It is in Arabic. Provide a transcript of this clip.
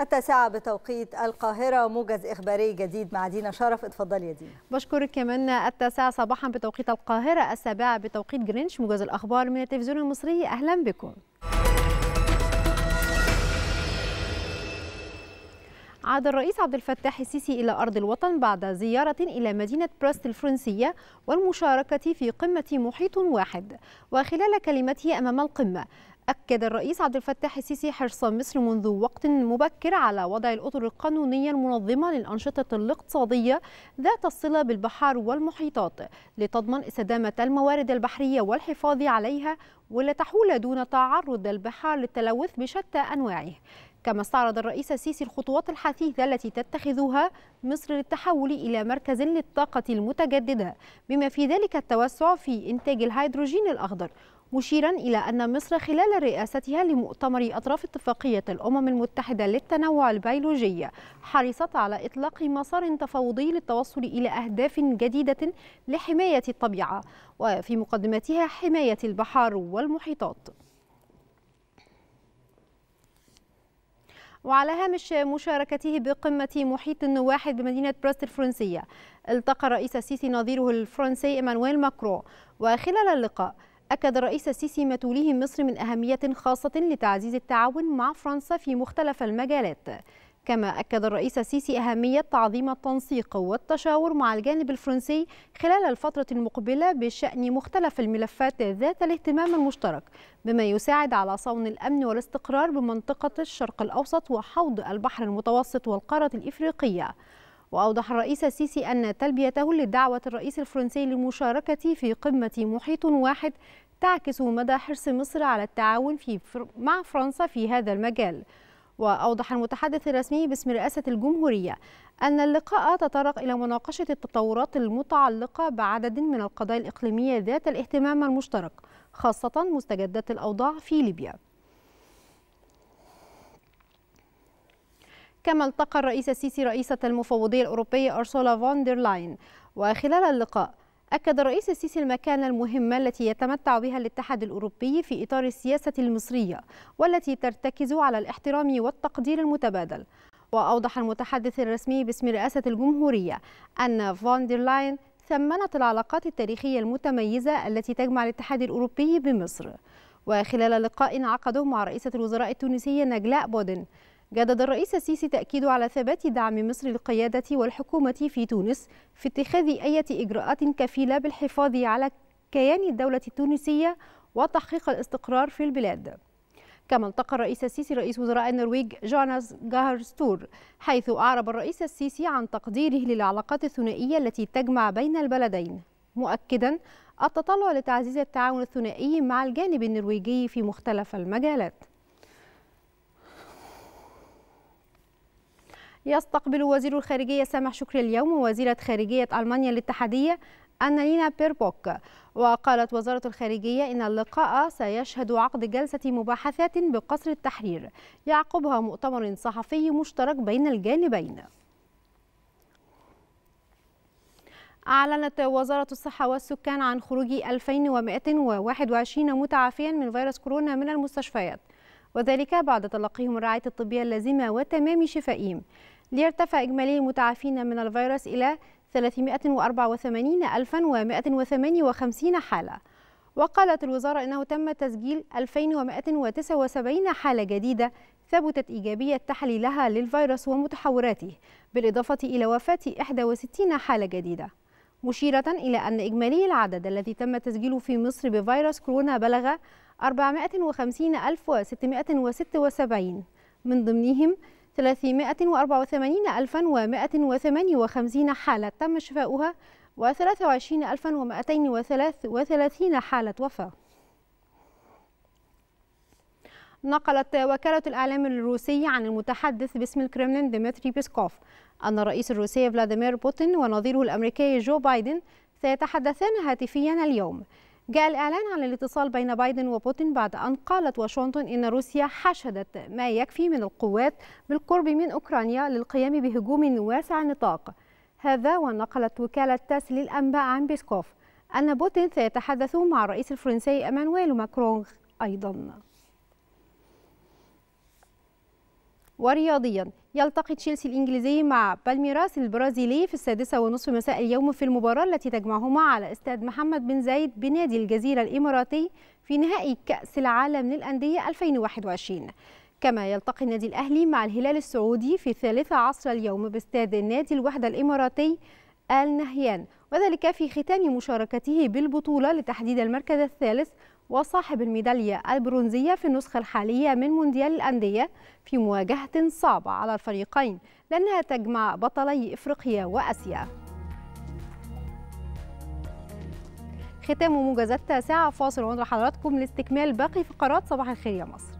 التاسعة بتوقيت القاهرة موجز إخباري جديد مع دينا شرف اتفضل يا دينا بشكرك كمان التاسعة صباحا بتوقيت القاهرة السابعة بتوقيت جرينش موجز الأخبار من التلفزيون المصري أهلا بكم عاد الرئيس عبد الفتاح السيسي إلى أرض الوطن بعد زيارة إلى مدينة براست الفرنسية والمشاركة في قمة محيط واحد وخلال كلمته أمام القمة أكد الرئيس عبد الفتاح السيسي حرص مصر منذ وقت مبكر على وضع الأطر القانونية المنظمة للأنشطة الاقتصادية ذات الصلة بالبحار والمحيطات لتضمن استدامة الموارد البحرية والحفاظ عليها ولتحول دون تعرض البحار للتلوث بشتى أنواعه كما استعرض الرئيس السيسي الخطوات الحثيثة التي تتخذها مصر للتحول إلى مركز للطاقة المتجددة بما في ذلك التوسع في إنتاج الهيدروجين الأخضر مشيرا إلى أن مصر خلال رئاستها لمؤتمر أطراف اتفاقية الأمم المتحدة للتنوع البيولوجي حرصت على إطلاق مسار تفاوضي للتوصل إلى أهداف جديدة لحماية الطبيعة وفي مقدمتها حماية البحار والمحيطات وعلى هامش مشاركته بقمة محيط واحد بمدينة براست الفرنسية التقى الرئيس السيسي نظيره الفرنسي إيمانويل ماكرون وخلال اللقاء أكد الرئيس السيسي ما توليه مصر من أهمية خاصة لتعزيز التعاون مع فرنسا في مختلف المجالات كما أكد الرئيس السيسي أهمية تعظيم التنسيق والتشاور مع الجانب الفرنسي خلال الفترة المقبلة بشأن مختلف الملفات ذات الاهتمام المشترك بما يساعد على صون الأمن والاستقرار بمنطقة الشرق الأوسط وحوض البحر المتوسط والقارة الإفريقية وأوضح الرئيس السيسي أن تلبيته لدعوة الرئيس الفرنسي للمشاركة في قمة محيط واحد تعكس مدى حرص مصر على التعاون في مع فرنسا في هذا المجال وأوضح المتحدث الرسمي باسم رئاسة الجمهورية أن اللقاء تطرق إلى مناقشة التطورات المتعلقة بعدد من القضايا الإقليمية ذات الاهتمام المشترك خاصة مستجدات الأوضاع في ليبيا كما التقى الرئيس السيسي رئيسة المفوضية الأوروبية أرسولا فون دير لاين وخلال اللقاء أكد الرئيس السيسي المكانة المهمة التي يتمتع بها الاتحاد الأوروبي في إطار السياسة المصرية والتي ترتكز على الاحترام والتقدير المتبادل وأوضح المتحدث الرسمي باسم رئاسة الجمهورية أن فوندرلاين ثمنت العلاقات التاريخية المتميزة التي تجمع الاتحاد الأوروبي بمصر وخلال لقاء عقده مع رئيسة الوزراء التونسية نجلاء بودن جدد الرئيس السيسي تأكيده على ثبات دعم مصر للقيادة والحكومة في تونس في اتخاذ أي إجراءات كفيلة بالحفاظ على كيان الدولة التونسية وتحقيق الاستقرار في البلاد كما التقى الرئيس السيسي رئيس وزراء النرويج جوناس جاهرستور حيث أعرب الرئيس السيسي عن تقديره للعلاقات الثنائية التي تجمع بين البلدين مؤكدا التطلع لتعزيز التعاون الثنائي مع الجانب النرويجي في مختلف المجالات يستقبل وزير الخارجية سامح شكري اليوم وزيرة خارجية ألمانيا الاتحادية أنالينا بيربوك وقالت وزارة الخارجية إن اللقاء سيشهد عقد جلسة مباحثات بقصر التحرير يعقبها مؤتمر صحفي مشترك بين الجانبين أعلنت وزارة الصحة والسكان عن خروج 2121 متعافيا من فيروس كورونا من المستشفيات وذلك بعد تلقيهم الرعاية الطبية اللازمة وتمام شفائهم ليرتفع إجمالي المتعافين من الفيروس إلى 384158 حالة وقالت الوزارة أنه تم تسجيل 2179 حالة جديدة ثبتت إيجابية تحليلها للفيروس ومتحوراته بالإضافة إلى وفاة 61 حالة جديدة مشيرة إلى أن إجمالي العدد الذي تم تسجيله في مصر بفيروس كورونا بلغ 450676 من ضمنهم 384158 حالة تم شفاؤها و23233 حالة وفاة نقلت وكالة الإعلام الروسي عن المتحدث باسم الكرملين ديمتري بيسكوف أن الرئيس الروسي فلاديمير بوتين ونظيره الأمريكي جو بايدن سيتحدثان هاتفيا اليوم جاء الإعلان عن الاتصال بين بايدن وبوتين بعد أن قالت واشنطن إن روسيا حشدت ما يكفي من القوات بالقرب من أوكرانيا للقيام بهجوم واسع النطاق هذا ونقلت وكالة تاس للأنباء عن بيسكوف أن بوتين سيتحدث مع الرئيس الفرنسي أمانويل ماكرون أيضاً ورياضيا يلتقي تشيلسي الإنجليزي مع بالميراس البرازيلي في السادسة ونصف مساء اليوم في المباراة التي تجمعهما على استاد محمد بن زايد بنادي الجزيرة الإماراتي في نهائي كأس العالم للأندية 2021 كما يلتقي النادي الأهلي مع الهلال السعودي في الثالثة عصر اليوم باستاد نادي الوحدة الإماراتي آل نهيان وذلك في ختام مشاركته بالبطولة لتحديد المركز الثالث وصاحب الميدالية البرونزية في النسخة الحالية من مونديال الأندية في مواجهة صعبة على الفريقين لأنها تجمع بطلي إفريقيا وأسيا ختام موجزات تاسعة فاصل ونرى حضراتكم لاستكمال باقي فقرات صباح الخير يا مصر